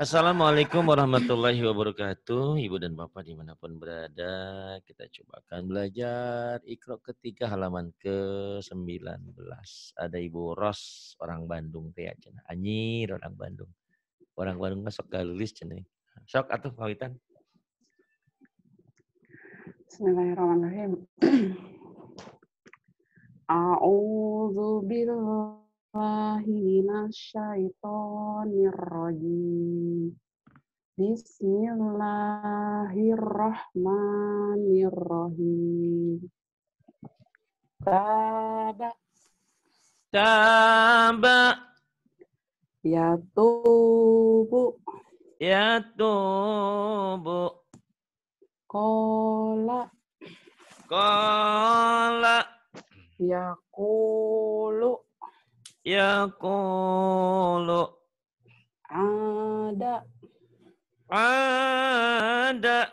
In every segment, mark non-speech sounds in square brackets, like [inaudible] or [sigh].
Assalamualaikum warahmatullahi wabarakatuh. Ibu dan Bapak dimanapun berada, kita coba akan belajar ikrok ketiga halaman ke-19. Ada Ibu Ros, orang Bandung. Teh cina. orang Bandung. Orang Bandung masuk galulis cina. Sok atau kawitan. Bismillahirrahmanirrahim. [clears throat] A'udzu billahi Bismillahirrahmanirrahim. Bismillahirrahmanirrahim. Taba. Taba. Ya tubu. Ya tubu. Kola. Kola. Ya kulu. Ya kolo. Ada. Ada.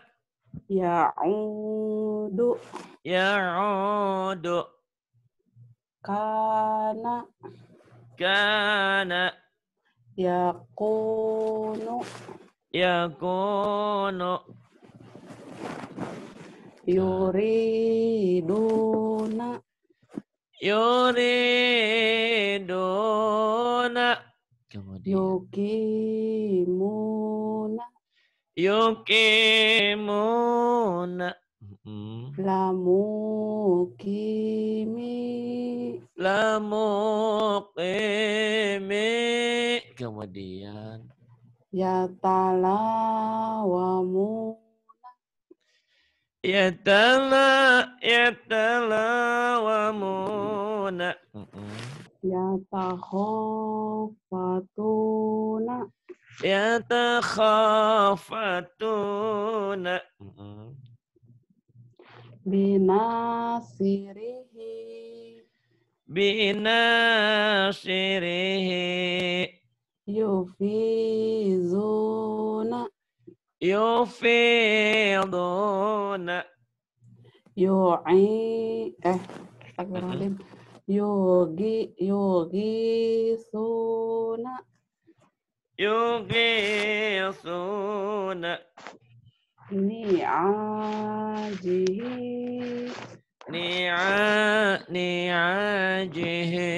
Ya karena Ya Kana. Kana. Yakunu. Yuri Yuriduna yuriduna kemudian yukimuna yukimuna muna, Lamu kimi. Lamu kimi. Kemudian. Yatalawamu. wamu Yatala yatalawamuna. Ya Yatakhafatuna. Binasirihi. Binasirihi. Yufizuna. Yo Yu'i. Eh, astagfirullahaladzim. Yogi, yogi suna. Yogi suna. ni Ni'a, ni'ajihi.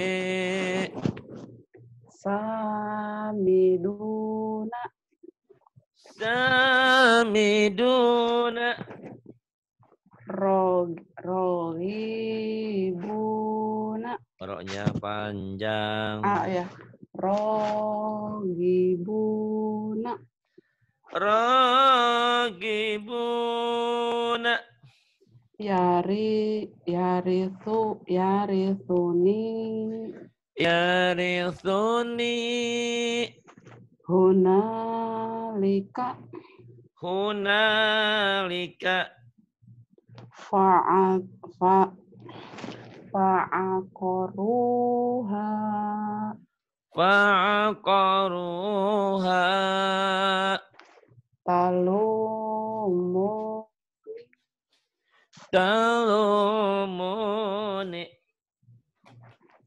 Samiduna samiduna rog rogibuna roknya panjang ah ya rogibuna rogibuna yari yari yari suni, yari suni. Hunalika. Hunalika. faat fa fa'aqaruha. Fa'aqaruha. Talumu. Talumuni.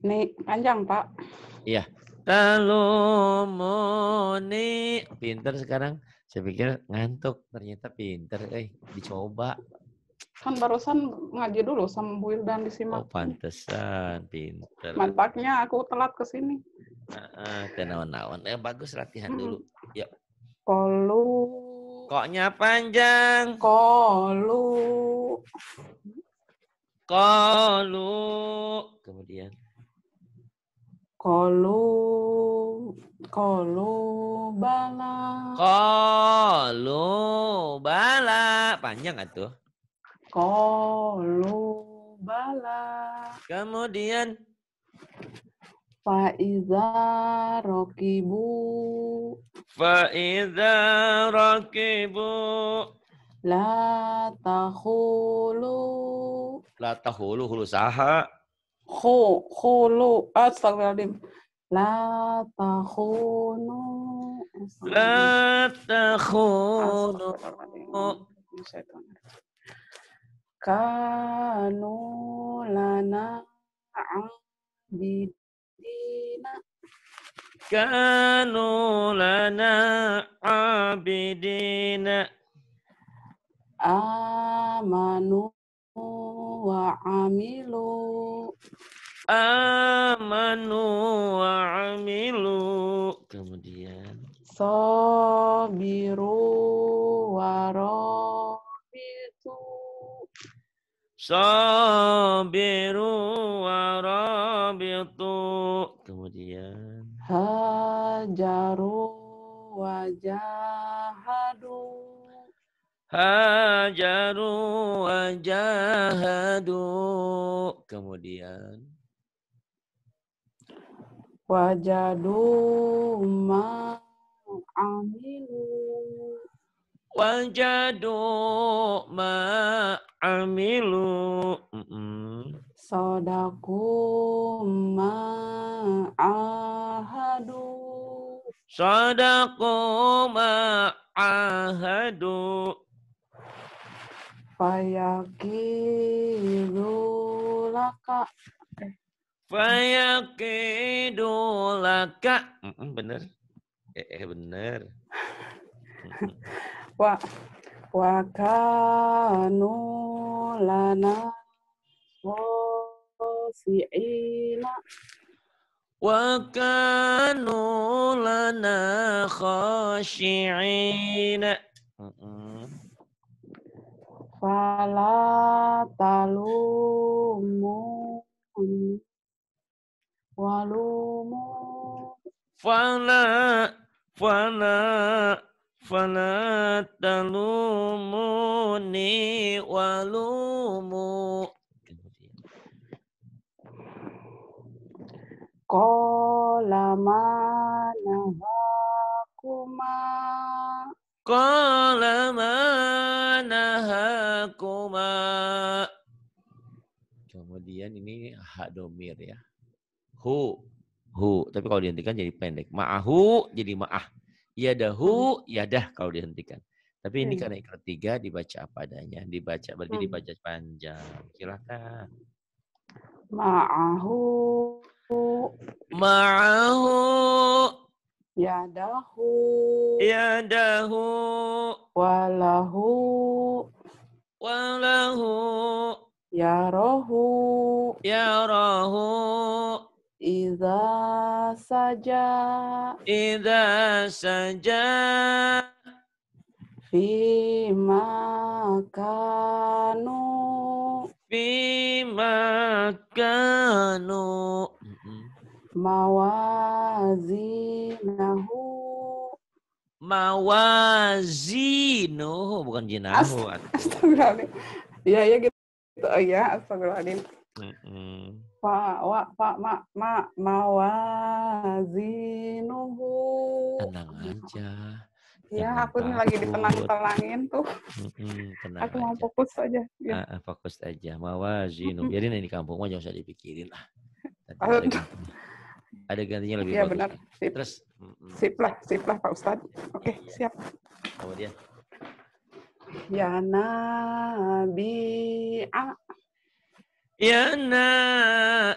Nih, panjang, Pak. Iya kalumuni. Pinter sekarang. Saya pikir ngantuk, ternyata pinter. Eh, dicoba. Kan barusan ngaji dulu sama Bu Wildan di Simak. Oh, pantesan, pinter. Mantaknya aku telat ke sini. Ah, uh, naon Eh, bagus latihan hmm. dulu. Yuk. Kolu. Koknya panjang. Kolu. Kolu. Kemudian. Kolu kolu bala. Kolu bala. Panjang gak tuh? Kolu bala. Kemudian Faiza rokibu. Faiza rokibu. La tahulu. La tahulu hulu saha. Khu, khulu, astagfirullahaladzim. La takhunu. La takhunu. Kanu lana abidina. Kanu lana abidina. Amanu wa amilu amanu wa amilu kemudian sabiru wa rabitu sabiru wa rabitu kemudian hajaru wajah hajaru wa jahadu. Kemudian wajadu ma amilu wajadu ma amilu mm -mm. sadaku ma ahadu sodaku ma ahadu Fayakidu laka. Fayakidu laka. Bener. Eh, eh bener. [laughs] Wa wakanu lana khosi'ina wakanu lana khosi'ina mm -mm fala talumu walumu fala fala fala ni walumu Kolamana hakumah Qala ma nahakuma. Kemudian ini hak domir ya. Hu. Hu. Tapi kalau dihentikan jadi pendek. Ma'ahu jadi ma'ah. Yadahu, yadah kalau dihentikan. Tapi ini hmm. karena ikrar tiga dibaca apa adanya. Dibaca, berarti hmm. dibaca panjang. Silakan. Ma'ahu. Ma'ahu. Ya Dahu, Ya Dahu, Walahu. Walahu. Ya Rohu, ya Iza saja. Iza saja. Fima kanu. Fima kanu mawazinahu mawazinu bukan jinahu astagfirullahaladzim Iya, iya gitu oh iya, astagfirullahaladzim Mm-hmm. wa pak, ma ma mawazinuhu. Tenang aja. Ya, aku ini lagi ditenang-tenangin tuh. tenang aku mau fokus aja. Ya. fokus aja. Mawazinuhu. Jadi Biarin ini kampung mah jangan usah dipikirin lah. Tadi ada gantinya lebih ya, bagus. benar. Sip. Terus sip lah, sip lah Pak Ustad. Oke, okay, iya. siap. Kemudian Ya Nabi A. Ya na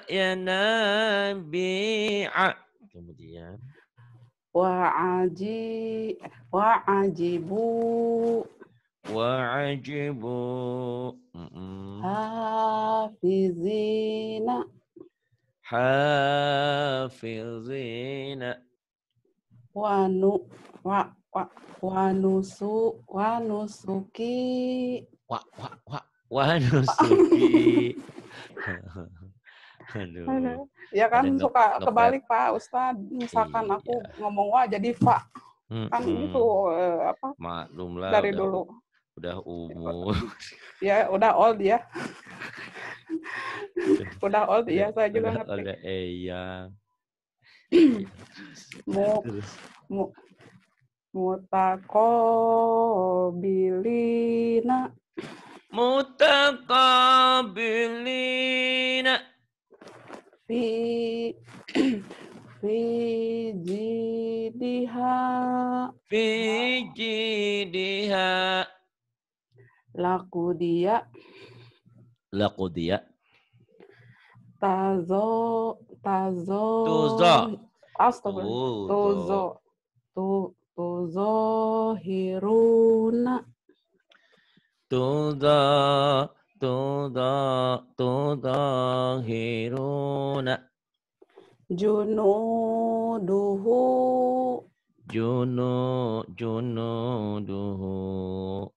ya Nabi A. Kemudian wa aji wa ajibu wa ajibu mm -mm. hafizina hafizina wanu wa wa wanusu wanusuki wa wa wa wanusuki [laughs] Aduh. Ya kan Ada suka ngepret. kebalik Pak Ustad, misalkan iya. aku ngomong wa jadi fa. Hmm, kan hmm. itu eh, apa? Maklumlah. Dari udah, dulu udah umur [laughs] ya udah old ya [laughs] udah old ya saya juga udah ngerti old, ya. Eh, iya. [clears throat] mu mu mutakobilina mutakobilina mutako bilina fi [clears throat] fi jidiha fi laku dia Lakudia. Lakudia. Tazo. Tazo. Tuzo. Astagfirullah. Tuzo. Tuzo. hiruna Tuzo. Tuzo. Tuzohiruna. Junuduhu. Juno. Junuduhu.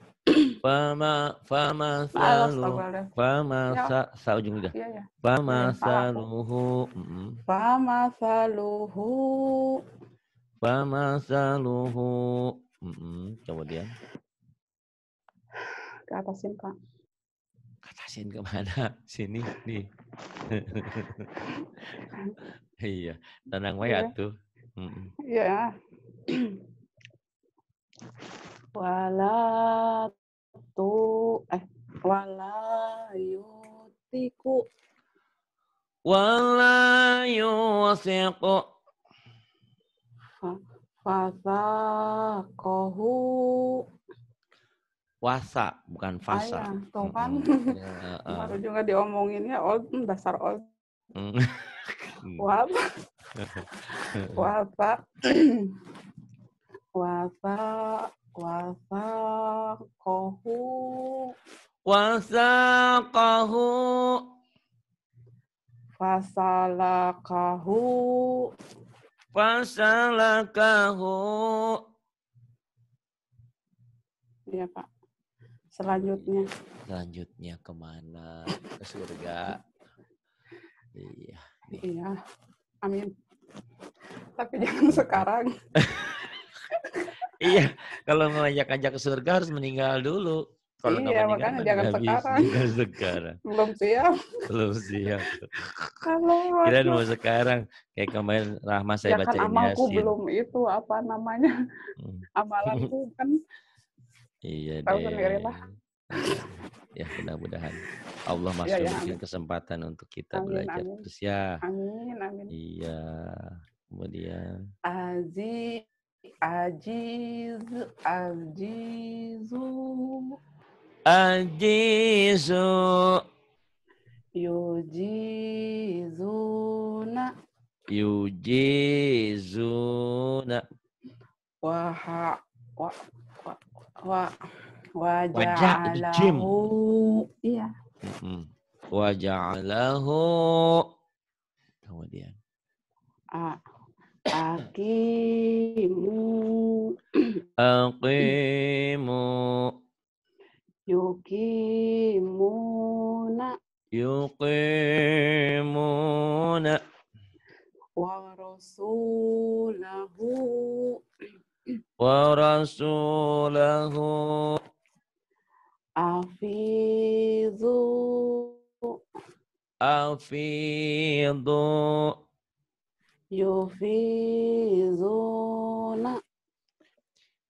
Fama fama salu fama ya. sa sa ujung lidah. Iya. Fama iya, saluhu. Fama saluhu. Fama saluhu. Kemudian. Ke atasin pak. ke Atasin kemana? [laughs] Sini nih. [laughs] iya, tenang wae iya. atuh. Iya. [clears throat] Wala tu eh wala yutiku wala yusiku fasa kohu wasa bukan fasa Ayah, tuh kan mm -hmm. baru juga diomongin ya old mm, dasar old wapa wapa wapa Wasaqahu Wasaqahu Fasalakahu Fasalakahu Iya Pak. Selanjutnya. Selanjutnya kemana? Ke surga. iya. Iya. Amin. Tapi jangan sekarang. [laughs] iya, kalau mau ajak-ajak ke surga harus meninggal dulu. Kalau iya, makanya jangan sekarang. Jangan sekarang. [laughs] Belum siap. Belum siap. Kalau kita mau sekarang. Kayak kemarin Rahma saya ya baca kan amalku Yasin. belum itu apa namanya. Hmm. Amalanku kan. iya Tahu sendiri lah. ya mudah-mudahan Allah masih ya, ya, berikan kesempatan untuk kita amin, belajar amin. terus ya. Amin, amin. Iya. Kemudian. Aziz ajiz aljizu aljizu yujizuna yujizuna waha wa wa wa waja'alahu iya mm -hmm. waja'alahu kemudian ah Aqimu, Aqimu, Yukimuna. Yukimuna. Wa rasulahu. Wa rasulahu. Afidhu. Afidhu yufizuna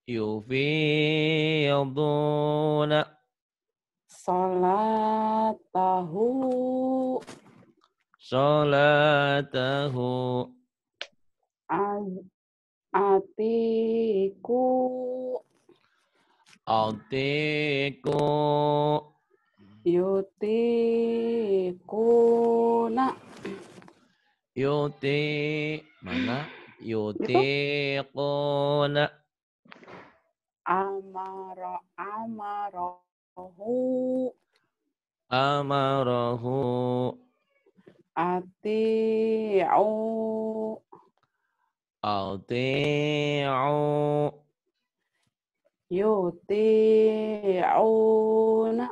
yufizuna salatahu salatahu atiku atiku yutikuna yuti mana yutiquna amara amarahu au ati'u ati'u yuti'una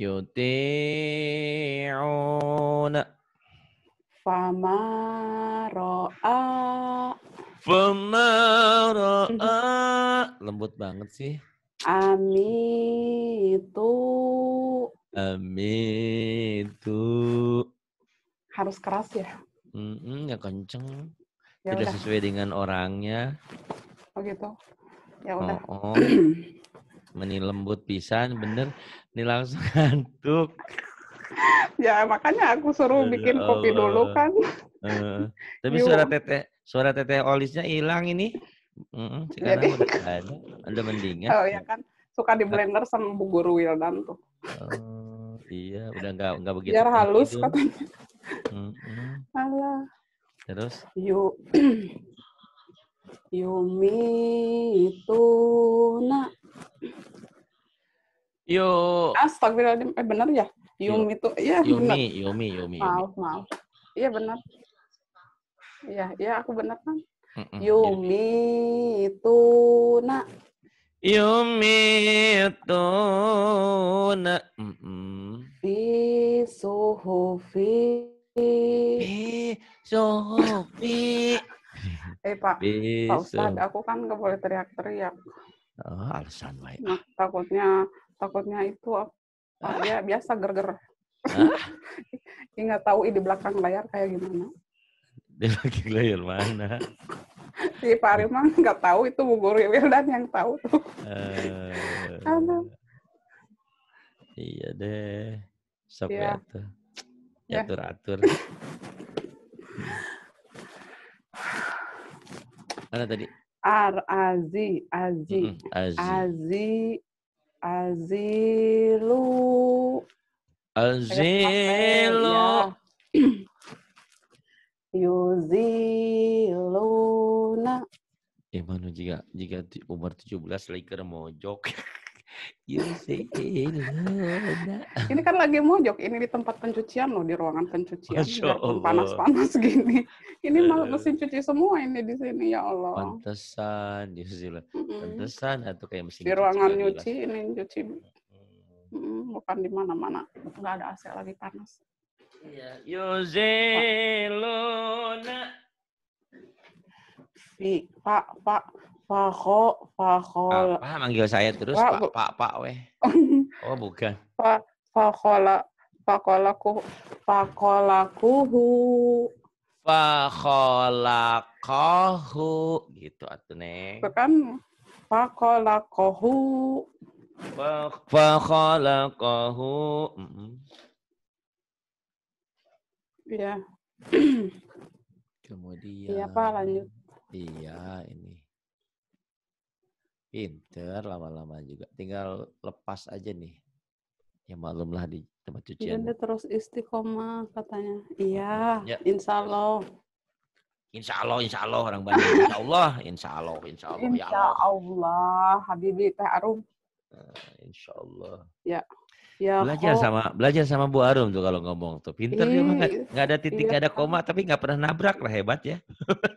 yuti'una Fama ro'a. Lembut banget sih. Amin Amin Amitu. Harus keras ya? Mm -mm, ya kenceng. Ya Tidak udah. sesuai dengan orangnya. Oh gitu. Ya oh, udah. Oh, oh. Meni lembut pisan, bener. Ini langsung [laughs] ngantuk. [laughs] ya makanya aku suruh ya bikin Allah. kopi dulu kan. Uh, tapi Yuh. suara teteh suara teteh olisnya hilang ini. Uh, sekarang Jadi, udah ada, mendingan. Oh ya kan suka di nah. blender sama Bu Guru Wildan tuh. Oh, iya, udah nggak nggak begitu. Biar halus itu. katanya. Mm -hmm. Allah. Terus? Yuk. [clears throat] Yumi itu nak. Yo. Astagfirullahaladzim. Eh bener ya? Yumi itu ya Yumi, benar. Yumi, Yumi, Yumi. Maaf, maaf. Iya benar. Iya, iya aku benar kan. Iya. Yumi itu nak. Yumi itu nak. Mm -mm. Fi suhu Fi [laughs] Eh Pak, Pak Ustadz, aku kan nggak boleh teriak-teriak. Oh, alasan baik. Nah, takutnya takutnya itu apa Oh, dia biasa ger -ger. Ingat nggak tahu di belakang layar kayak gimana. Di belakang layar mana? si Pak Arif mah nggak tahu itu Bu Guru Wildan yang tahu tuh. Uh, iya deh. Sok ya. Ya. Atur atur. [sighs] Mana tadi? Ar Azi, Azi, mm -hmm. Azi, Azi Azilu. Ya? Azilu. Ya. [clears throat] Yuziluna. Eh, mana jika jika umur 17 lagi mojok. [laughs] Iya iya ini kan lagi mojok ini di tempat pencucian loh di ruangan pencucian panas-panas [laughs] gini ini malah mesin cuci semua ini di sini ya Allah pantesan ya loh pantesan atau kayak mesin di ruangan nyuci ini cuci bukan di mana-mana nggak ada AC lagi panas Yuzelona iya, Pak, Pak, Fako, Fakol. Apa manggil saya terus Pak, Pak, Pak, weh. [laughs] Oh, bukan. Pak, Fakola, Fakolaku, Fakolakuhu. Fakolakohu. Gitu atuh, Neng. Bukan. Fakolakohu. Fakolakohu. Iya. Kemudian. Iya, Pak, lanjut. Iya, ini. Pinter lama-lama juga. Tinggal lepas aja nih. Ya maklumlah di tempat cuci. Iya, Dan terus istiqomah katanya. Iya, ya. insya Allah. Insya Allah, insya Allah orang banyak. Insya Allah, insya Allah, insya Allah. Insya Allah, ya Allah. Habibie Teh Arum. Eh, insya Allah. Ya. Ya, belajar kok. Oh. sama belajar sama Bu Arum tuh kalau ngomong tuh pinter Ih, juga nggak ada titik iya. ada kan. koma tapi nggak pernah nabrak lah hebat ya.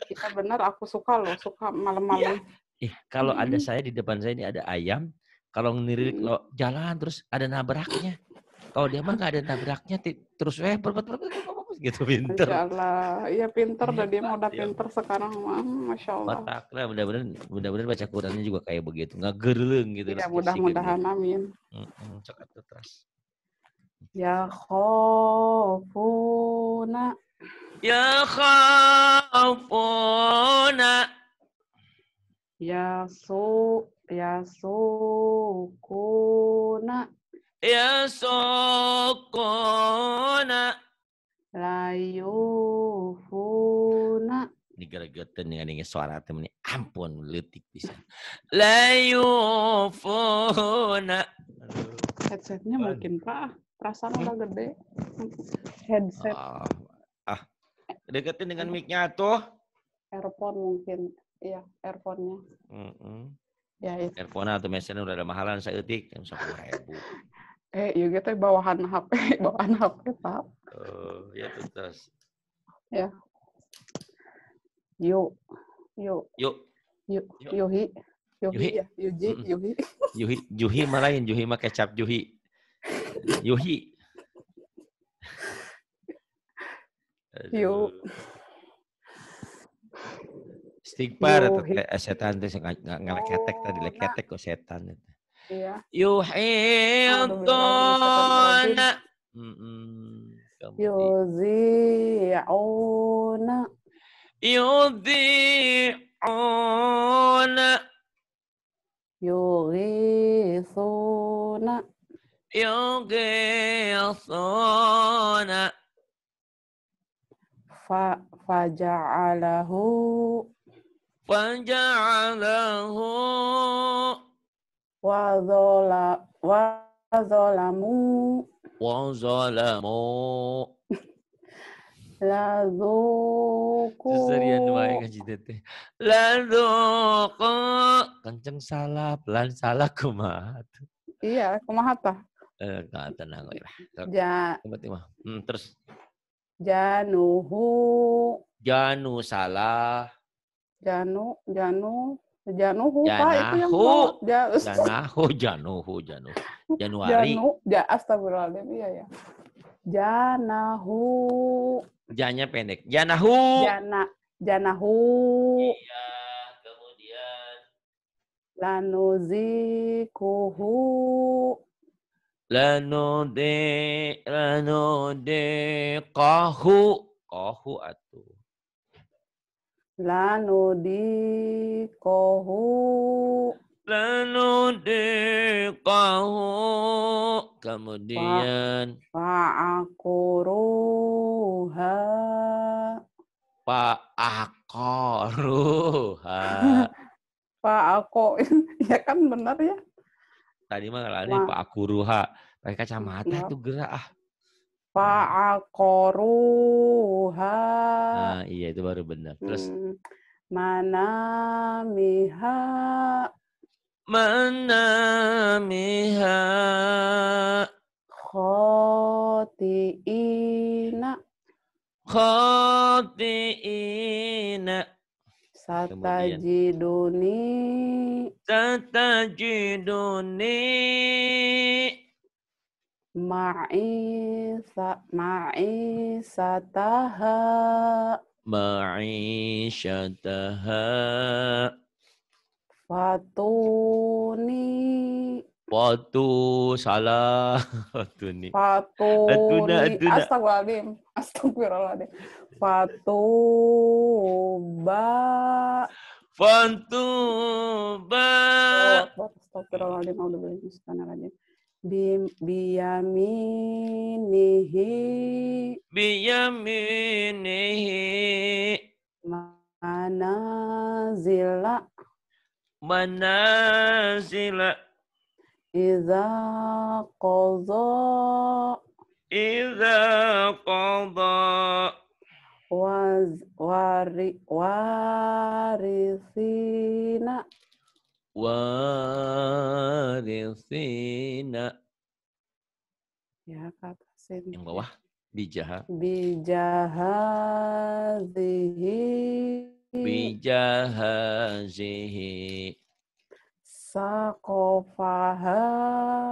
Kita benar aku suka loh suka [laughs] malam-malam. Iya. Ih, eh, kalau hmm. ada saya di depan saya ini ada ayam, kalau ngelirik lo jalan terus ada nabraknya. Kalau dia mah nggak ada nabraknya, terus eh perut berbuat gitu pinter. Iyalah, iya pinter dan dia iya, mau udah iya. pinter sekarang hmm, masya Allah. Otaknya mudah-mudahan mudah-mudahan baca Qurannya juga kayak begitu, nggak gerleng gitu. Ya mudah-mudahan amin. Cakap terus. Ya khofuna. Ya khofuna layu yasokona Ini gara-gara dengan ini suara ini ampun letik bisa Layu funa. headsetnya mungkin pak perasaan udah gede headset ah, ah. deketin dengan micnya tuh earphone mungkin Iya, earphone-nya. Mm -hmm. Ya, itu. Iya. Earphone atau mesin udah ada mahalan saya etik yang sepuluh ribu. [laughs] eh, iya gitu bawahan HP, [laughs] bawahan HP pak. Oh, ya terus. Ya. Yuk, yuk. Yuk. Yuk, Yuhi. Yuhi, Yuhi. ya, Yuji, mm [laughs] Yuhi. Yuhi, Yuhi malain, Yuhi mah kecap Yuhi. Yuhi. Yuk. Istighfar eh, setan teh ngaleketek tadi oh, leketek nah. kok setan. Iya. Yuhiduna. Yuzi'una. Yudhi'una. Yughithuna. Yughithuna. Fa faja'alahu Faja'alahu wa zalamu [laughs] Lazuku. zalamu La zuku. ngaji tete. La Kenceng salah, pelan salah kumat. Iya, kumat apa? Eh, ka tenang lah. Ja. Kumat Hmm, terus. Januhu. Janu salah. Janu, Janu, Januhu, Janahu, Pak, itu yang Janu. Janu, [laughs] Janahu, Januhu, Janu. Januari. Janu, ja, astagfirullahaladzim, iya ya. Janahu. Janya pendek. Janahu. Jana, Janahu. Iya, kemudian. Lanuzikuhu. Lanode, lanode, kahu. Kahu atuh kohu, di kohu. kemudian Pak Pak fa'akuruha Pak aku [laughs] [laughs] ya kan benar ya tadi mah kalau ada ruha, pakai kacamata itu gerak ah Fa'akoruha. Nah, iya itu baru benar. Terus hmm. manamiha manamiha khotiina khotiina satajiduni satajiduni ma'isataha ma'isataha fatuni Fatu salah [laughs] Fatuni Fatuni Atuna, Atuna. Astagfirullahaladzim Astagfirullahaladzim Fatu ba Fatu ba oh, Astagfirullahaladzim Astagfirullahaladzim biyaminihi biyaminihi manazila manazila iza qadha iza qadha waz wari warisina warisina. Ya, kata Sinti. Yang bawah, bijaha. Bijaha zihi. Bijaha zihi. Sakofaha.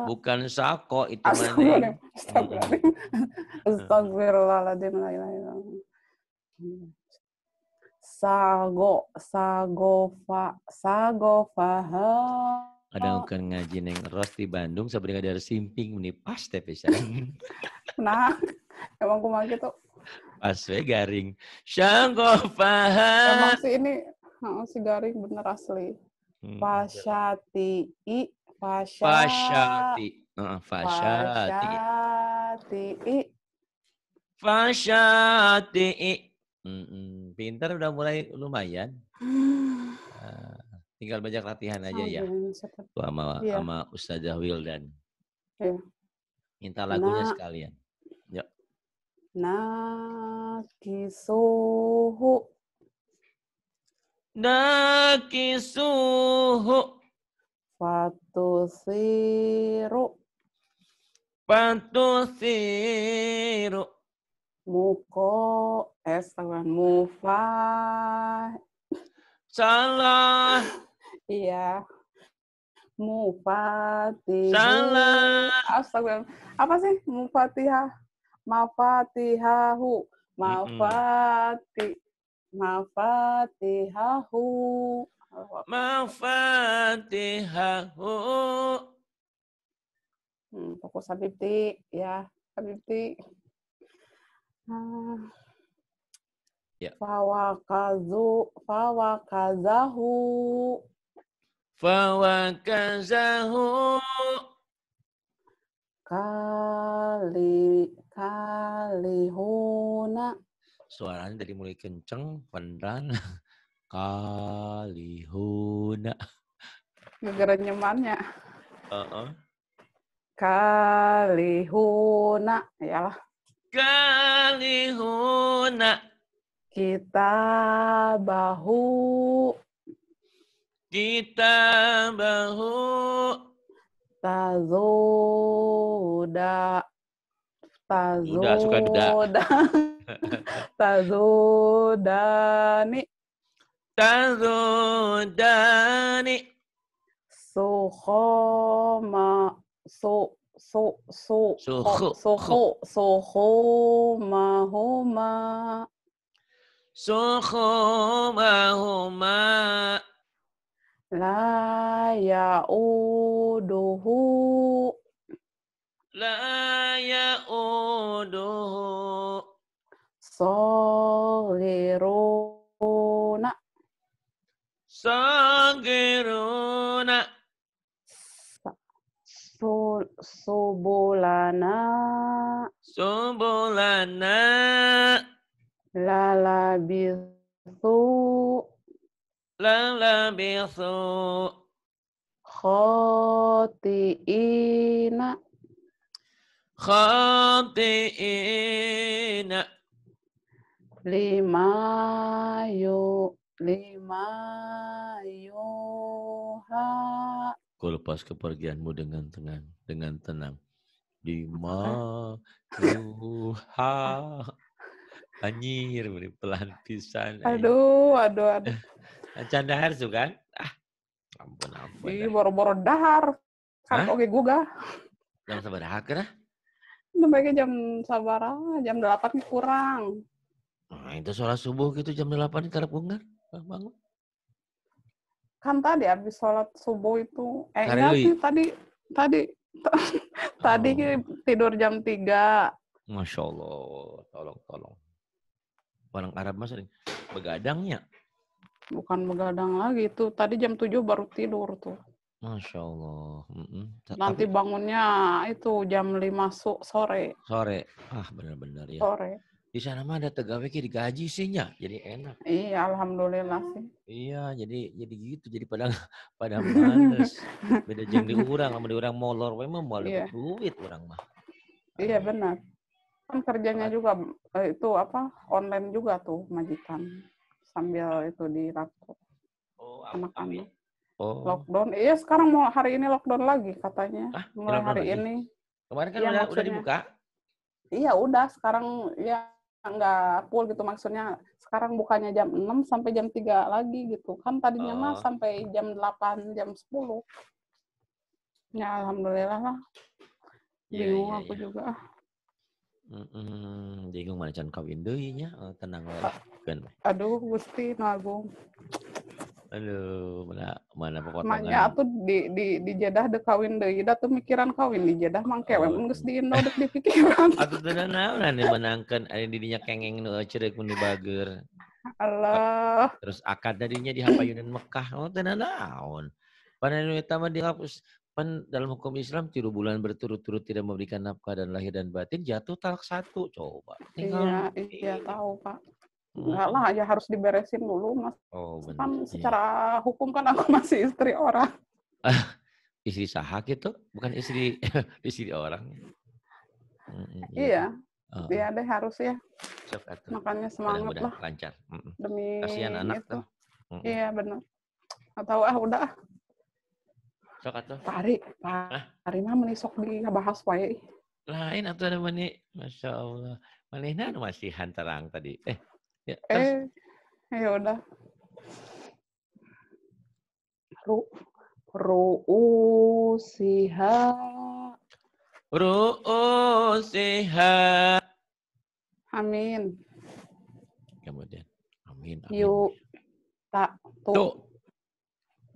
Bukan sako, itu mana? Astagfirullahaladzim. Astagfirullahaladzim sago sago, fa, sago, ha kadang kan ngaji neng Ros di Bandung sabri dari simping ini pas tapi ya. [laughs] nah emang kumaha tuh. Gitu? pas we garing sago emang si ini si garing bener asli hmm, fasyati i fasya fasyati uh, i fasyati mm Pintar udah mulai lumayan. Uh, [sighs] tinggal banyak latihan aja oh, ya. Iya, iya, tuh sama ya. sama Ustazah Wildan. Ya. Minta lagunya nah, sekalian. Yuk. Nakisuhu. Nakisuhu. Fatusiru. Fatusiru muko es tangan mufa salah iya mufati salah astagfirullah apa sih mufatiha mafatihahu mafati mafatihahu mafatihahu hmm, fokus Habibti ya Habibti Ah. Ya. Fawakazu, fawakazahu. Fawakazahu. Kali, kalihuna. Suaranya tadi mulai kenceng, pendan, [laughs] Kalihuna. Gara-gara nyemannya. Uh -uh. Kalihuna, iyalah kalihuna kita bahu kita bahu tazoda tazoda suka ni tazodani [laughs] tazodani sokhoma so so so so ho, so so ma ho ma so ma ma la ya o do ho la ya o do ho so le so ge subulana subulana lalabisu lalabisu khotiina khotiina lima limayo, lima Kau lepas kepergianmu dengan tenang, dengan tenang. Di ruha anjir beri pelan pisan. Eh. Aduh, aduh, aduh. Acan [laughs] dahar tuh kan? Ah, ampun ampun. Ih, boro-boro dahar. Kan oke gue gak. Jam sabar dahar kena? Nampaknya jam sabar, jam delapan kurang. Nah, itu sholat subuh gitu jam delapan karep gue bangun kan tadi habis sholat subuh itu eh enggak sih tadi tadi [laughs] tadi oh. tidur jam 3. Masya Allah, tolong tolong. Orang Arab mas sering begadangnya. Bukan begadang lagi itu, tadi jam 7 baru tidur tuh. Masya Allah. Mm -mm. Nanti bangunnya itu jam 5 sore. Sore. Ah benar-benar ya. Sore. Di sana mah ada tegawe digaji sih ya, jadi enak. Iya, alhamdulillah sih. Iya, jadi jadi gitu, jadi pada [laughs] pada males. [laughs] Beda jeung di sama di orang molor we iya. mah iya. duit orang mah. Iya, benar. Kan kerjanya juga eh, itu apa? Online juga tuh majikan sambil itu di laptop. Oh, anak ya? kami. Oh. Lockdown. Iya, sekarang mau hari ini lockdown lagi katanya. Ah, Mulai hari lagi. ini. Kemarin kan ya, udah, udah dibuka? Iya, udah sekarang ya nggak full gitu maksudnya sekarang bukannya jam 6 sampai jam 3 lagi gitu kan tadinya uh. mah oh. sampai jam 8 jam 10 ya alhamdulillah lah yeah, bingung yeah, aku yeah. juga Mm -mm. Jadi mana can kawin deh nya, oh, tenang lah. Aduh, gusti nagung. Aduh, mana mana pokoknya Maknya atuh di di di jedah de kawin de ida tuh mikiran kawin di jedah mang kewe mun oh. geus di Indo dek dipikiran. [laughs] Atuh teh naonan menangkeun ari di dinya kengeng nu eh, cerek mun bageur. Allah. Terus akad tadinya di Hapayunan Mekah, oh teh naon. Panen utama mah dihapus pan dalam hukum Islam tiru bulan berturut-turut tidak memberikan nafkah dan lahir dan batin jatuh talak satu coba. Tinggal iya, iya tahu Pak. Enggak iya. lah, ya harus diberesin dulu, Mas. Oh, benar. Kan iya. secara ya. hukum kan aku [laughs] masih istri orang. [laughs] istri sahak gitu, bukan istri [laughs] istri orang. Mm, iya. iya. Oh. Ya deh harus ya. Makanya semangat lah. Lancar. Demi Kasihan anak itu. tuh. Iya benar. Atau ah udah. Sok atuh. Pari, pari mah meni sok bahas wae. Lain atau ada meni, masya Allah. Manehna anu masih hantarang tadi. Eh, Ya, eh, ya udah. Ru, ruusiha. Ruusiha. Amin. Kemudian, amin. amin. Yuk, tak tu. tu.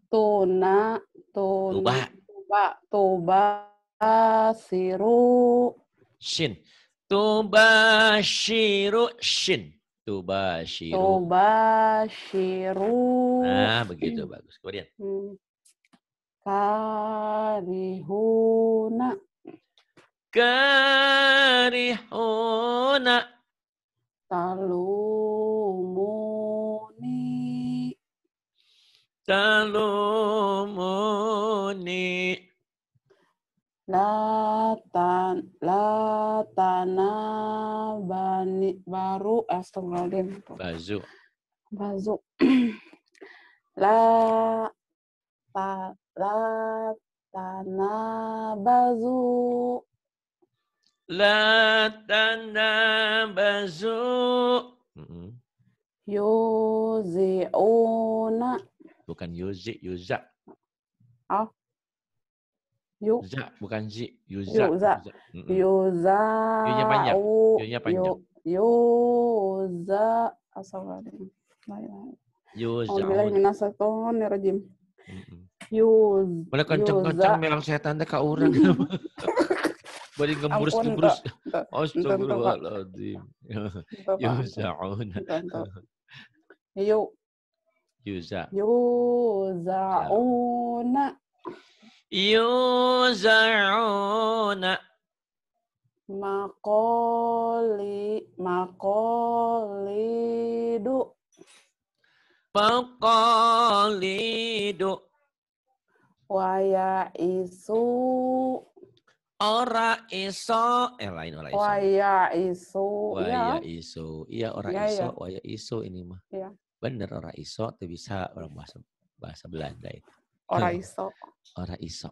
Tuna, tuna, tuba, tuba, tuba, siru. Shin. Tubashiru shin. Tubashiru. Tubashiru. Nah, begitu [clears throat] bagus. Kemudian. Hmm. Karihuna. Karihuna. Talumuni. Talumuni. La latana la bani baru astagfirullahaladzim. Bazu. Bazu. [clears throat] la ta la tanah bazu. La tanah bazu. Mm Yuzi'una. Bukan yuzi, yuzak. Oh. Yuza, bukan Z. Yuza. Yuza. Yuza. Yuza panjang. Yuza panjang. Yuza. Assalamualaikum. Yuza. Bismillahirrahmanirrahim. Kan ya, Yuz. [laughs] [laughs] Boleh kenceng-kenceng melang setan deh kak orang. Boleh gemburus gemburus. Astagfirullahaladzim. Yuza. Yuza. Yuza. Yuza. Yuza'una Makoli Makolidu Makolidu Waya isu Ora iso Eh lain ora iso Waya isu Waya isu Iya ora ya, iso ya. Waya iso ini mah ya. Bener ora iso Itu bisa orang bahasa, bahasa Belanda itu Iya. Ora iso. Ora iso.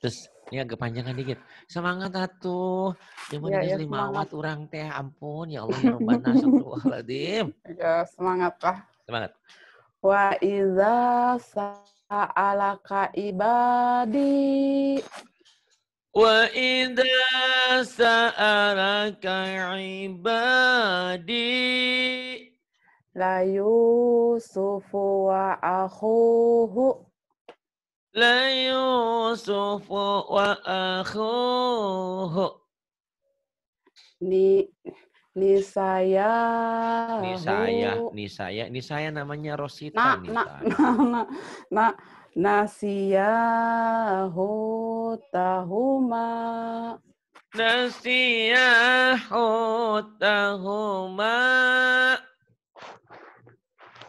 Terus ini agak panjang kan dikit. Semangat atuh. Cuma iya, iya, ya, ya, lima orang teh ampun ya Allah [laughs] ya Rabbana astagfirullahaladzim. Ya semangat lah. Semangat. Wa iza sa'alaka ibadi Wa iza sa'alaka ibadi la Yusufu wa akhuhu wa akhuhu Ni ni ni saya, saya, ni saya, ni saya namanya Rosita. Na, nak, [laughs] na, na, na, nasiyahu tahuma. Nasiyahu tahuma.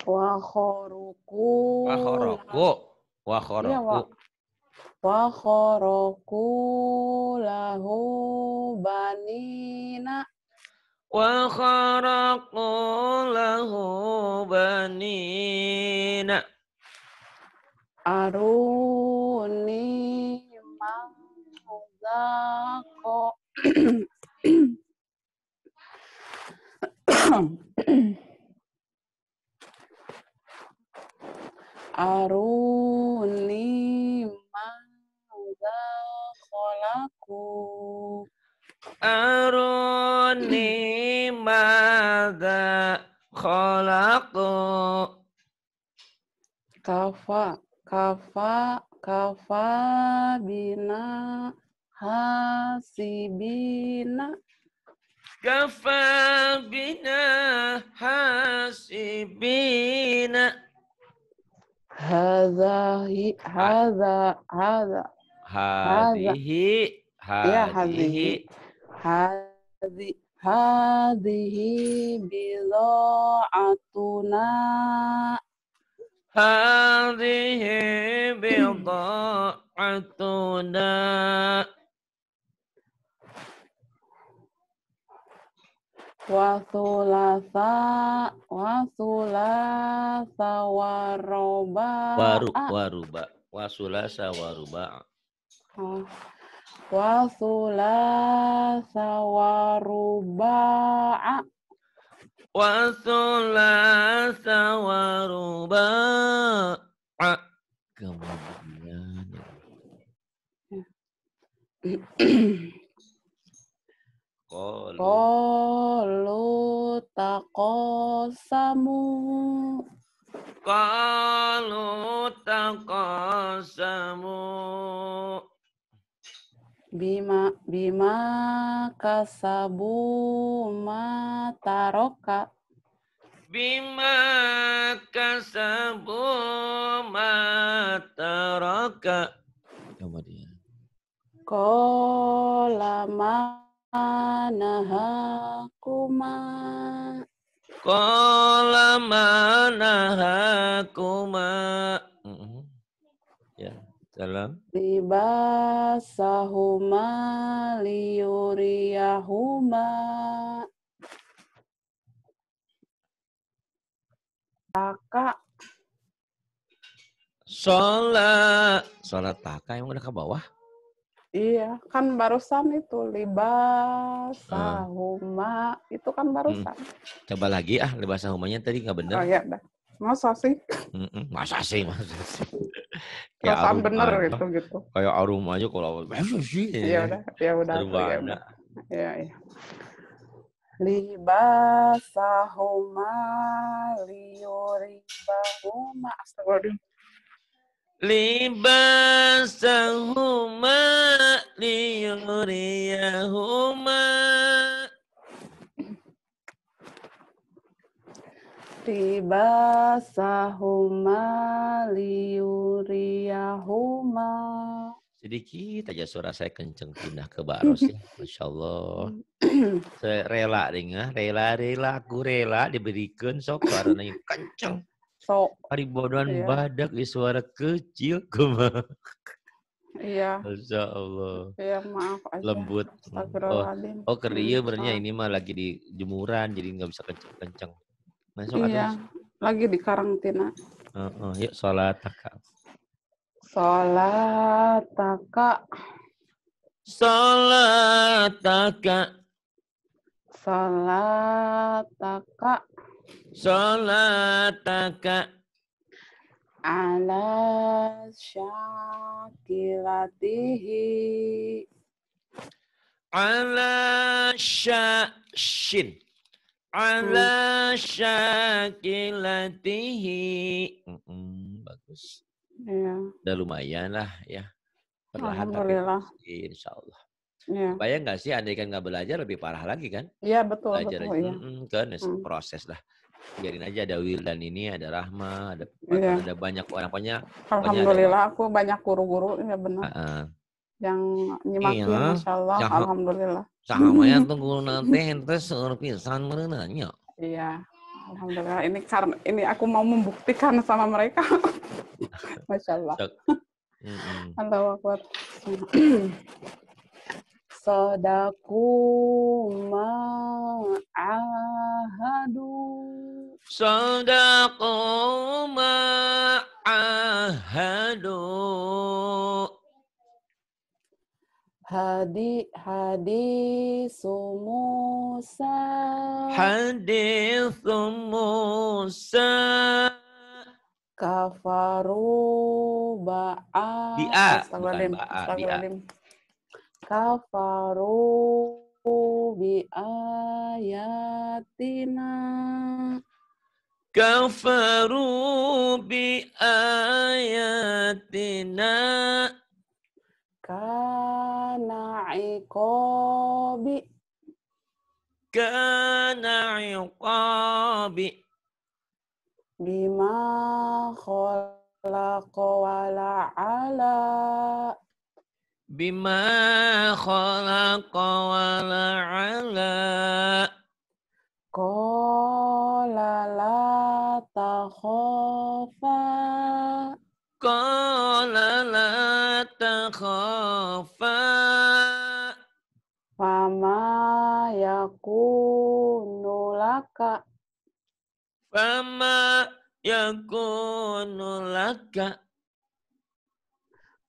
Wa khuruku Wa khuruku Iya, wa khoroku. Iya, wa. wa khoroku lahu banina. Wa khoroku lahu banina. Aruni manzako. [clears throat] [coughs] Aruni mada kholaku Aruni [clears throat] mada kholaku Kafa kafa kafa bina hasibina kafa bina hasibina هذا هي هذا هذا هذه هذه هذه هذه بضاعتنا هذه [clears throat] بضاعتنا wasulasa wasulasa waroba waru waruba wasulasa waruba ah, wasulasa waruba wasulasa waruba kemudian [clears throat] [clears throat] Kolu takosamu. Kolu takosamu. Bima bima kasabu mataroka. roka, Bima kasabu mataroka. taroka. Kemudian kuma Kola kuma mm-hmm. Ya, dalam Libasahuma liuriahuma. Taka Sholat Sholat taka yang udah ke bawah Iya, kan barusan itu libasahuma ah. uh. itu kan hmm. barusan. Hmm. Coba lagi ah libasahumanya tadi nggak bener. Oh iya dah. Masa sih? masa sih, masa sih. kayak [laughs] arum, bener arum, ah, gitu ah. gitu. Kayak arum aja kalau masa sih. Iya udah, ya iya udah. Ya udah. Iya, iya. Libasahuma liyuribahuma astagfirullah libasahuma liyuriyahuma libasahuma liyuriyahuma sedikit aja suara saya kenceng pindah ke Baros ya. [laughs] Masya Allah. [clears throat] saya rela dengar, rela, rela, aku rela diberikan sok karena kenceng. So. bodohan iya. badak di suara kecil [laughs] kumah. Iya. Masya Allah. Iya maaf aja. Lembut. Oh, oh kerja iya, berarti ini mah lagi di jemuran jadi nggak bisa kenceng-kenceng. Masuk iya. Atas. Lagi di karantina. Uh, uh, yuk sholat takak. Sholat takak. Sholat takak. Sholat takak. Salataka ala syakilatihi ala syakshin ala syakilatihi mm -mm, bagus ya. udah lumayan lah ya perlahan tapi insya Allah Yeah. Bayang nggak sih andaikan nggak belajar lebih parah lagi kan? Iya yeah, betul. Belajar betul, aja. yeah. mm kan mm. proses lah. Biarin aja ada dan ini, ada Rahma, ada yeah. ada banyak orang banyak Alhamdulillah ada, aku banyak guru-guru ya benar. Uh-uh. Yang nyimakin yeah. Insya Allah, Sah- Alhamdulillah. yang tunggu nanti entes pisan nanya. Iya. Alhamdulillah ini karena ini aku mau membuktikan sama mereka. [laughs] Masya Allah. Allah Akbar. [clears throat] Sadaku ma'ahadu. Sadaku ma'ahadu. Hadi hadis Musa. Hadis Musa. Kafaru ba'a. Bi'a. Astagfirullahaladzim. Astagfirullahaladzim kafaru bi ayatina kafaru bi ayatina kana iqabi kana iqabi bima khalaqa wala ala bima khalaqa wa la'ala Qala la takhafa Qala la takhafa Fama yakunu laka Fama yakunu laka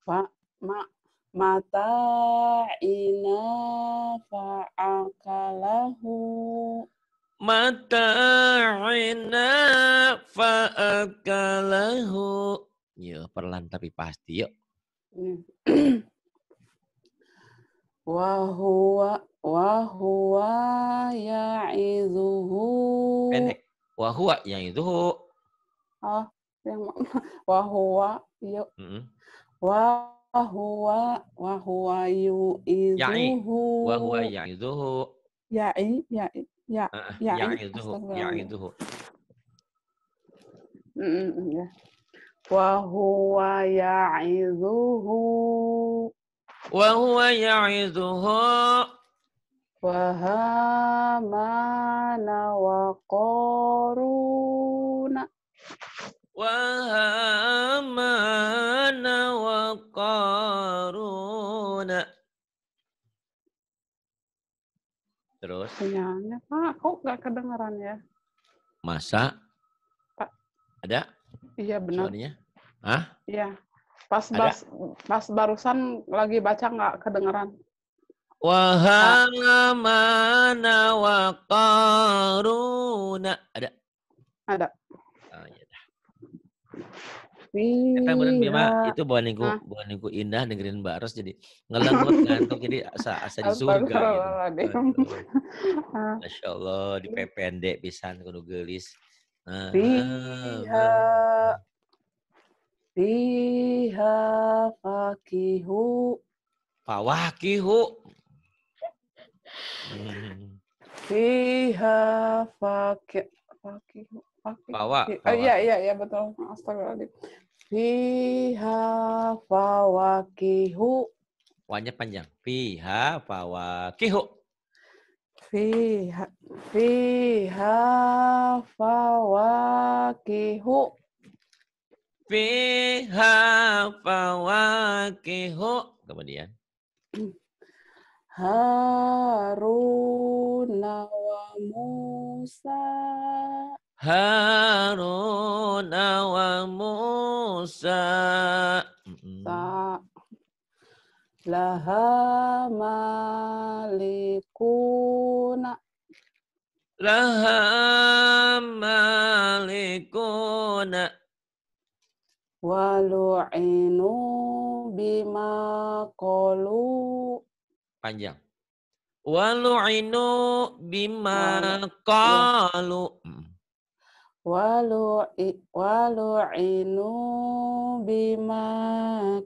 Fama mata'ina fa'akalahu mata'ina fa'akalahu ya perlahan tapi pasti yuk [clears throat] wahuwa wahuwa ya pendek wahuwa ya'izuhu oh yang [laughs] wahuwa yuk mm -hmm. Wah وهو وهو يعيذه وهو يعيذه يعي يعي يعيذه أه، يعيذه وهو يعيذه وهو يعظه وهامان وقارون وهامان وقارون Terus? Sinyalnya Pak. Ya, Kok nggak kedengeran ya? Masa? Pak. Ada? Iya, benar. Soalnya, Hah? Iya. Pas, Ada? bas, pas barusan lagi baca nggak kedengeran. Wahamana wa Ada? Ada. Tapi ya. beneran Bima itu niku, bawa niku indah dengerin Mbak Ros jadi [laughs] ngelengut ngantuk jadi asa asa di surga gitu. Masya Allah di iya. PPND pisan kudu gelis. Fiha fakihu Fawakihu fakih fakihu Pawa. Oh iya iya iya betul. Astagfirullahaladzim. Fiha fawakihu. Wanya panjang. Fiha fawakihu. Fiha, fiha fawakihu. Fiha fawakihu. Kemudian. Harun wa Musa Harun wa Musa. Sa. Laha malikuna. Laha malikuna. Walu'inu bima kolu. Panjang. Walu'inu bima kalu. Hmm. Walu inu bima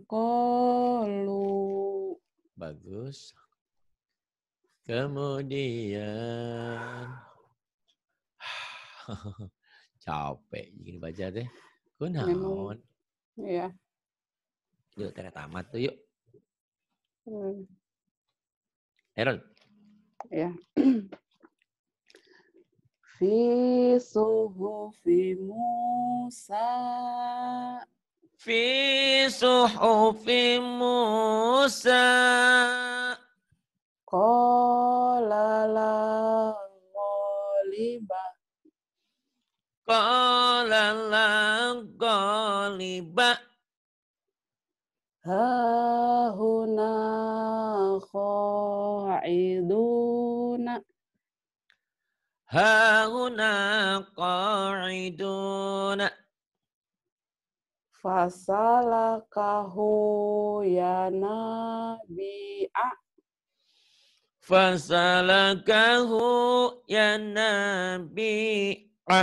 kolu. Bagus. Kemudian [sighs] capek gini baca teh. Kunaon. Iya. Yuk tengah tamat tuh yuk. Hmm. Heron. Iya. [clears throat] Fi suhufi Musa Fi suhufi Musa Qala la ghaliba Qala la ghaliba Hauna qa'iduna Fasalakahu ya Nabi A Fasalakahu ya Nabi A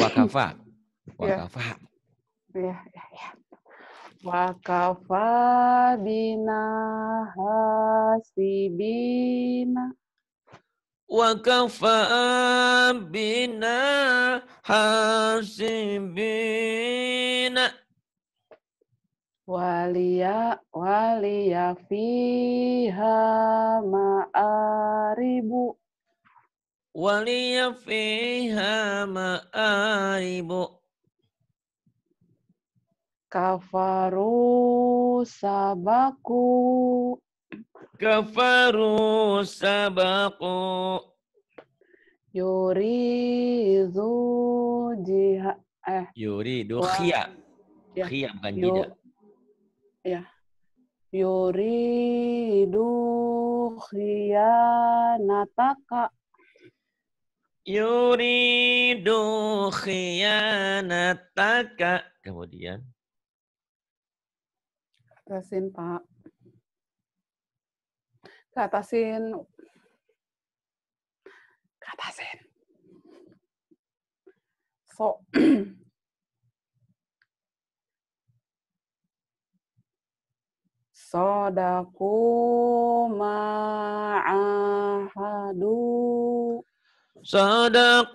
Wakafa Wakafa ya. ya, ya, ya wa hasibina wa hasibina waliya waliya fiha ma'aribu waliya fiha ma'aribu kafaru sabaku kafaru sabaku yuridu jiha eh yuridu khia ya. khia bukan Yu, jida ya yuridu du khia nataka. kemudian Terusin, Pak. Ke atasin. atasin. So. Sodaku ma'ahadu. Sadaqo,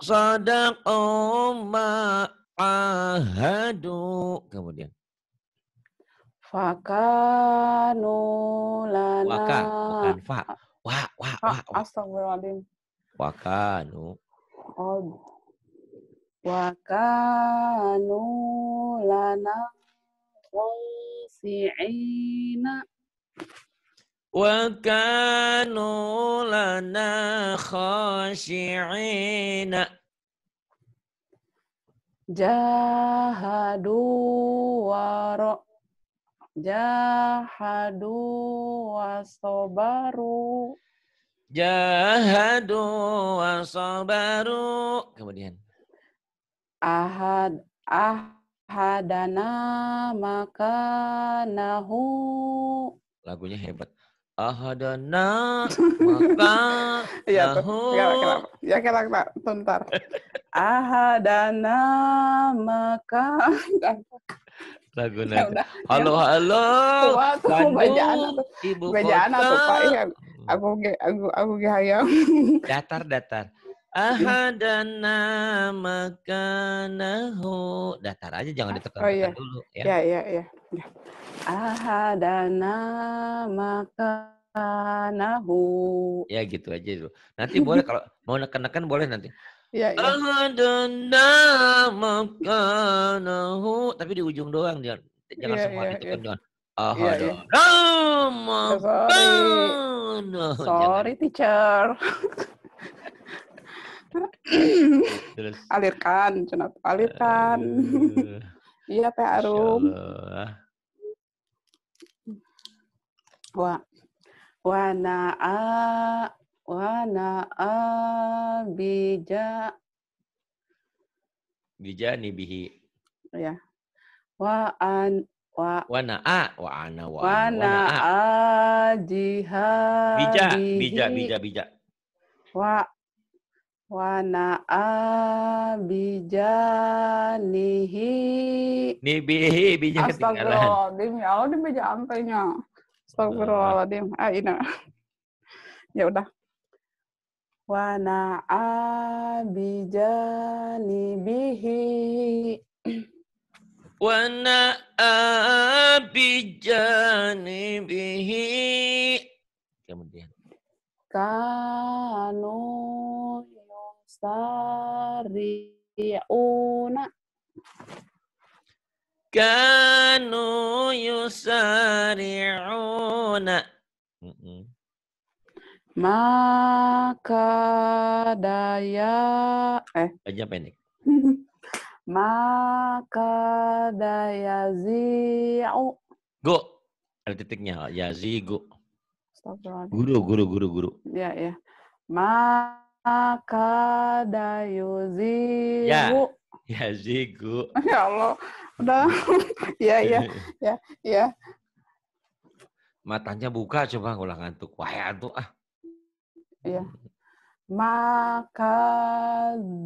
sadaqo ma'ahadu. Kemudian. Fakanu lana. Waka, bukan fa. Ah. Wa, wa, ah, wa. wa. Astagfirullahaladzim. Wakanu. Oh. Wakanu lana khosi'ina. Wakanu lana khosi'ina. Jahadu warok jahadu wasobaru jahadu wasobaru kemudian ahad ahadana maka nahu. lagunya hebat ahadana [laughs] iya, maka ya ya kelak tak tuntar [laughs] ahadana maka [laughs] Lagu ya, ya, halo Halo ya. halo. Tua aku baca anak, ibu anak tuh pak ya. Aku ge aku aku ge hayam. [laughs] Datar datar. Ahadana makanahu. Datar aja jangan ah, ditekan oh, iya. dulu ya. Iya iya iya. dan ya. Ahadana makanahu. Ya gitu aja dulu. Nanti boleh kalau mau neken-neken boleh nanti. Iya, iya. Tapi di ujung doang, dia jangan yeah, semua yeah, itu yeah. kan doang. yeah, yeah. Sorry. teacher. Alirkan, Cenat. Alirkan. Iya, Teh Arum. Wah. Wana a Wana abija bija nibihi. Ya. Wa an wa wana a wa ana wa wana jiha. bija bija bija bija wa wana nihi. nibihi bija astagfirullahaladzim ya Allah bija sampainya astagfirullahaladzim ah ini ya udah wa na'a bijanibihi [clears throat] wa na'a bijanibihi kemudian kanu yusari'una kanu yusari'una mm -mm. Maka daya eh aja pendek. [laughs] Maka daya zi'u. Go. Ada titiknya. Ya zi'u. Guru, guru, guru, guru. Ya, ya. Maka dayu zi'u. Ya. Ya zi'u. ya, [laughs] ya Allah. Udah. [laughs] ya, ya. Ya, ya. Matanya buka coba ngulang ngantuk. Wah, ya, antuk ah ya maka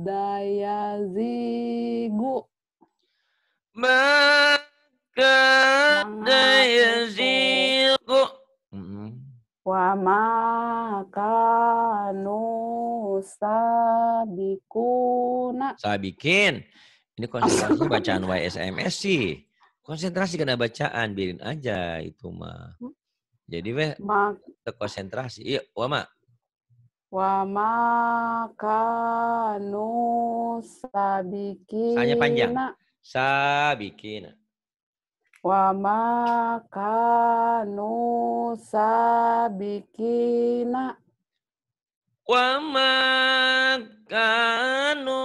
daya zigu maka daya zigu hmm. wa maka sabikuna sabikin ini konsentrasi bacaan YSMS sih konsentrasi kena bacaan biarin aja itu mah hmm. jadi weh Ma terkonsentrasi iya mak wa makanu sabikina. Hanya panjang. Sabikina. Wa makanu sabikina. Wa makanu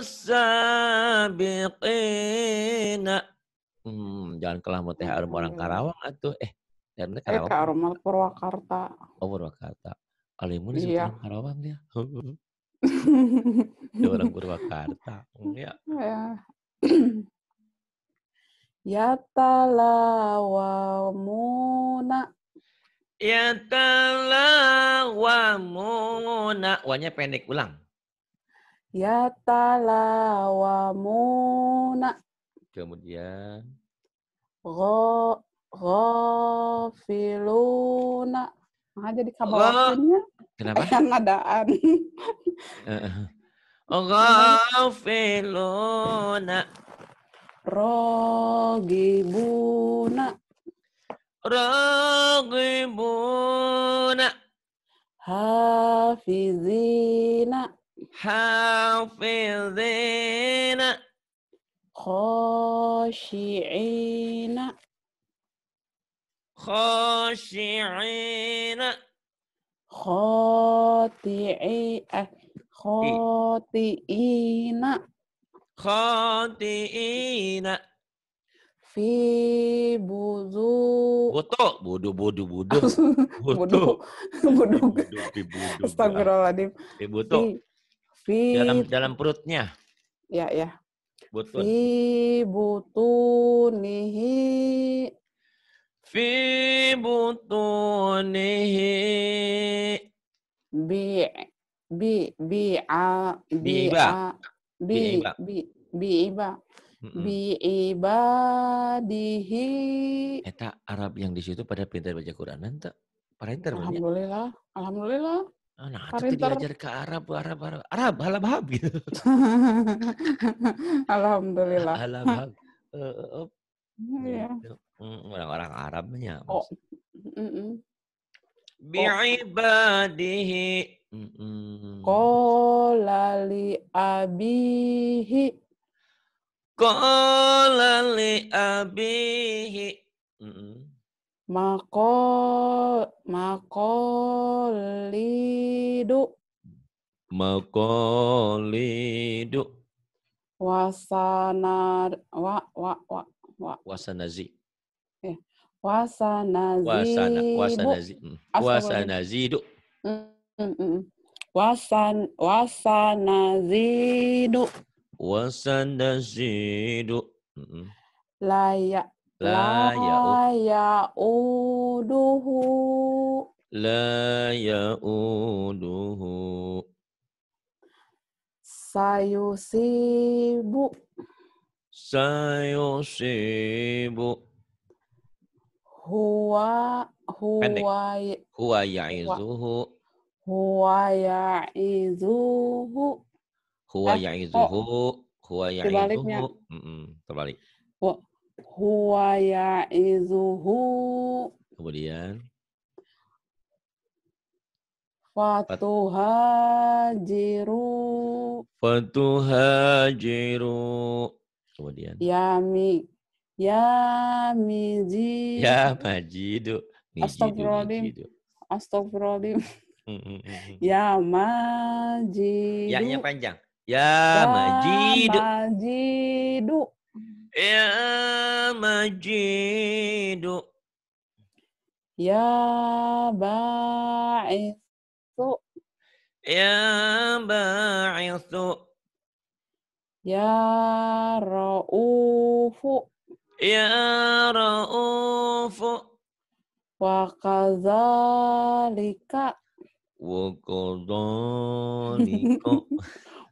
sabiqina. Hmm, jangan kelamut teh orang hmm. Karawang atau Eh, eh Karawang. Eh, Karawang Purwakarta. Oh, Purwakarta. Alimun disebut iya. Karawang dia. [laughs] dia orang Purwakarta. Hmm, ya. Ya [clears throat] talawamuna. Ya talawamuna. Wanya pendek ulang. Ya talawamuna. Kemudian. Ro, ro filuna. Nah, jadi kabarnya oh. Kenapa? [laughs] yang ngadaan. Oh, Ghafiluna Rogibuna Rogibuna Hafizina Hafizina Khoshi'ina khashi'ina khati'ina khati'ina khati'ina fi budu budu budu budu budu budu budu astagfirullahaladzim fi budu fi dalam dalam perutnya ya ya butun fi butunihi fi butunihi bi bi bi a bi a bi bi bi iba bi ibadihi eta Arab yang di situ pada pintar baca Quranan tak parinter alhamdulillah banyak. alhamdulillah ah, Nah, itu diajar ke Arab, Arab, Arab, Arab, Arab, Arab, gitu. [laughs] alhamdulillah. Alhamdulillah. Uh, Uh, uh, Yeah. Ya orang-orang mm, Arabnya. Oh. Bi'ibadihi. Kola li abihi. Kola li abihi. Mako, makolidu. Makolidu. Wasanar, wa, wa, wa, wa. Wasanazi Eh. Wasana zidu. Wasana zidu. Wasana zidu. Wasan wasana zidu. Wasana zidu. Layak. Layak. Layak uduhu. Layak Sayusibu. Sayusibu. Huwa huwa huwa ya'izuhu huwa ya'izuhu huwa eh, ya'izuhu huwa ya'izuhu Heeh, terbalik huwa ya'izuhu kemudian Fatuhajiru Fatuhajiru kemudian Yami Ya miji. Ya majidu. Astagfirullahaladzim. Astagfirullahaladzim. Mm, mm, mm, ya majidu. Ya, Ya-nya panjang. Ya, ya majidu. Ya majidu. Ya ba'ithu. Ya ba'ithu. Ya ra'ufu. Ya Ra'ufu. Wa kadzalika. Wa [laughs] kadzalika.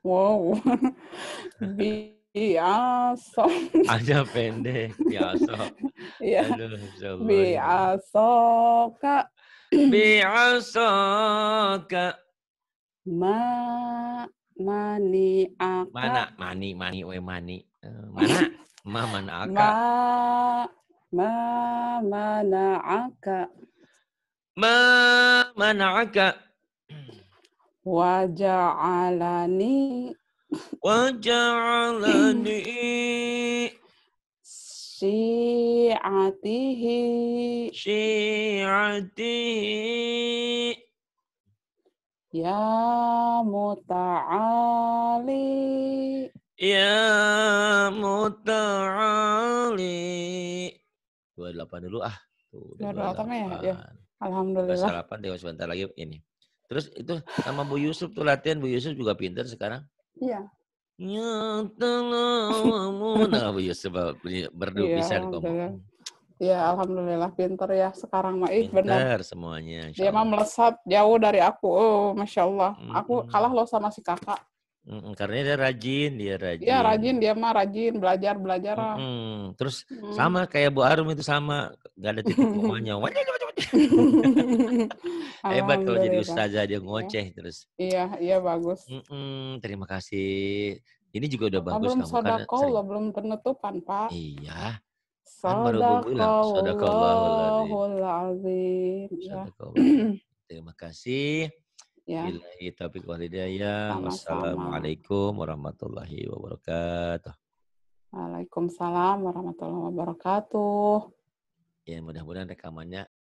Wow. Biasa. aja pendek. Biasa. Ya. Biasa Ka. Biasa Ka. Ma mani aka. Mana mani mani mani. Eh, mana? Ma mana'aka. Ma, ma mana'aka. Ma mana'aka. Waja'alani. Waja'alani. Syi'atihi. Syi'atihi. Ya muta'ali. Ya muta'ali. delapan dulu ah. Tuh, 28, 28 ya? ya. Alhamdulillah. 28 dewa sebentar lagi ini. Terus itu sama Bu Yusuf tuh latihan Bu Yusuf juga pinter sekarang. Iya. Ya talawamu. Nah Bu Yusuf berdua bisa ngomong. Ya alhamdulillah pinter ya sekarang mah ih benar. semuanya. Dia mah melesat jauh dari aku. Oh, Masya Allah. Aku kalah loh sama si kakak. Mm-mm, karena dia rajin, dia iya, rajin. Dia rajin, dia mah rajin belajar belajar. Mm-mm. Terus mm. sama kayak Bu Arum itu sama, gak ada titik [laughs] komanya. [laughs] Hebat kalau jadi ustazah dia iya. ngoceh terus. Iya, iya bagus. Mm-mm, terima kasih. Ini juga udah bagus belum kamu karena sering... belum penutupan pak. Iya. Kan iya. azim. Terima kasih. Ya. Ilahi taufiq Wassalamualaikum warahmatullahi wabarakatuh. Waalaikumsalam warahmatullahi wabarakatuh. Ya mudah-mudahan rekamannya